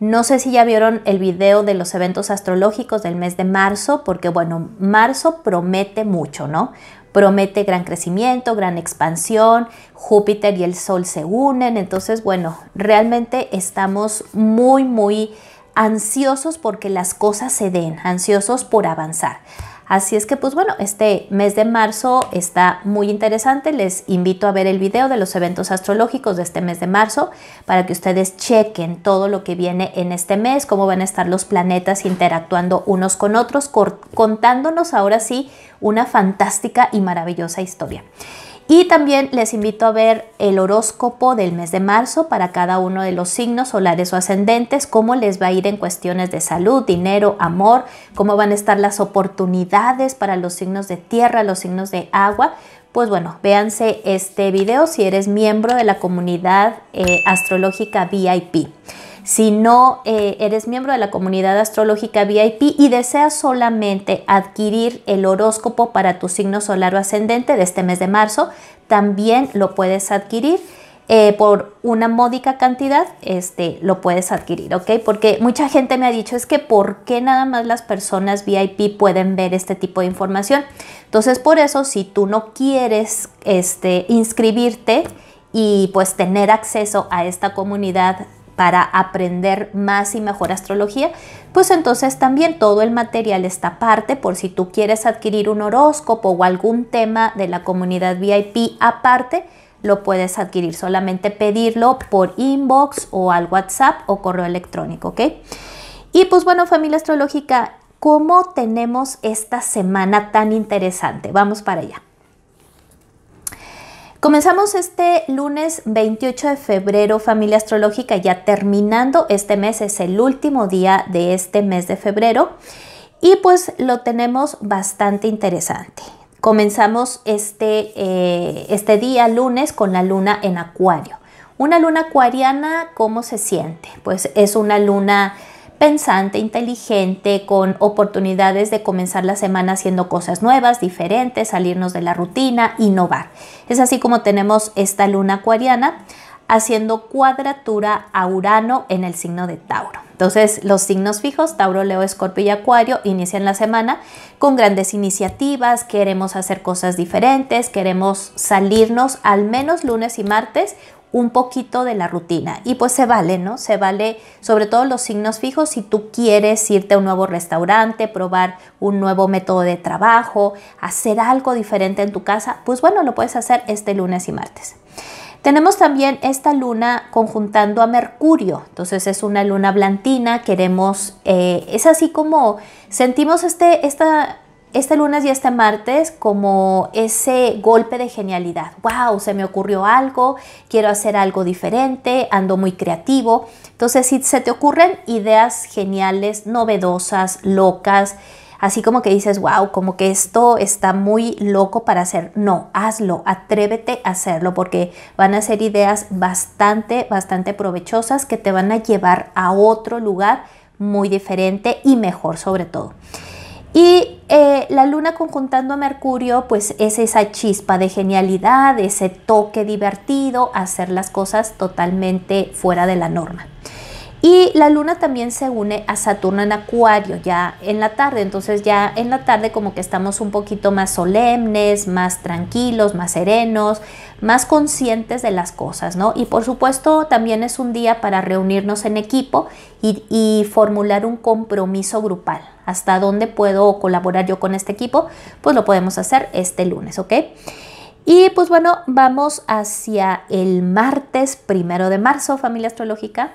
No sé si ya vieron el video de los eventos astrológicos del mes de marzo, porque bueno, marzo promete mucho, ¿no? Promete gran crecimiento, gran expansión, Júpiter y el Sol se unen, entonces bueno, realmente estamos muy, muy ansiosos porque las cosas se den, ansiosos por avanzar. Así es que pues bueno, este mes de marzo está muy interesante. Les invito a ver el video de los eventos astrológicos de este mes de marzo para que ustedes chequen todo lo que viene en este mes, cómo van a estar los planetas interactuando unos con otros, contándonos ahora sí una fantástica y maravillosa historia. Y también les invito a ver el horóscopo del mes de marzo para cada uno de los signos solares o ascendentes, cómo les va a ir en cuestiones de salud, dinero, amor, cómo van a estar las oportunidades para los signos de tierra, los signos de agua. Pues bueno, véanse este video si eres miembro de la comunidad eh, astrológica VIP. Si no eh, eres miembro de la comunidad astrológica VIP y deseas solamente adquirir el horóscopo para tu signo solar o ascendente de este mes de marzo, también lo puedes adquirir. Eh, por una módica cantidad, este, lo puedes adquirir, ¿ok? Porque mucha gente me ha dicho, es que ¿por qué nada más las personas VIP pueden ver este tipo de información? Entonces, por eso, si tú no quieres este, inscribirte y pues tener acceso a esta comunidad para aprender más y mejor astrología, pues entonces también todo el material está aparte por si tú quieres adquirir un horóscopo o algún tema de la comunidad VIP aparte, lo puedes adquirir, solamente pedirlo por inbox o al WhatsApp o correo electrónico, ¿ok? Y pues bueno, familia astrológica, ¿cómo tenemos esta semana tan interesante? Vamos para allá. Comenzamos este lunes 28 de febrero, familia astrológica, ya terminando este mes, es el último día de este mes de febrero y pues lo tenemos bastante interesante. Comenzamos este, eh, este día lunes con la luna en acuario. Una luna acuariana, ¿cómo se siente? Pues es una luna pensante, inteligente, con oportunidades de comenzar la semana haciendo cosas nuevas, diferentes, salirnos de la rutina, innovar. Es así como tenemos esta luna acuariana haciendo cuadratura a Urano en el signo de Tauro. Entonces, los signos fijos, Tauro, Leo, Escorpio y Acuario, inician la semana con grandes iniciativas, queremos hacer cosas diferentes, queremos salirnos al menos lunes y martes un poquito de la rutina. Y pues se vale, ¿no? Se vale sobre todo los signos fijos si tú quieres irte a un nuevo restaurante, probar un nuevo método de trabajo, hacer algo diferente en tu casa, pues bueno, lo puedes hacer este lunes y martes. Tenemos también esta luna conjuntando a Mercurio, entonces es una luna blantina, queremos, eh, es así como sentimos este, esta este lunes y este martes como ese golpe de genialidad. ¡Wow! Se me ocurrió algo, quiero hacer algo diferente, ando muy creativo. Entonces, si se te ocurren ideas geniales, novedosas, locas, así como que dices, wow, como que esto está muy loco para hacer. No, hazlo, atrévete a hacerlo porque van a ser ideas bastante, bastante provechosas que te van a llevar a otro lugar muy diferente y mejor sobre todo. Y eh, la luna conjuntando a Mercurio, pues es esa chispa de genialidad, ese toque divertido, hacer las cosas totalmente fuera de la norma. Y la luna también se une a Saturno en Acuario ya en la tarde, entonces ya en la tarde como que estamos un poquito más solemnes, más tranquilos, más serenos, más conscientes de las cosas, ¿no? Y por supuesto también es un día para reunirnos en equipo y, formular un compromiso grupal. ¿Hasta dónde puedo colaborar yo con este equipo? Pues lo podemos hacer este lunes, ¿ok? Y pues bueno, vamos hacia el martes primero de marzo, familia astrológica.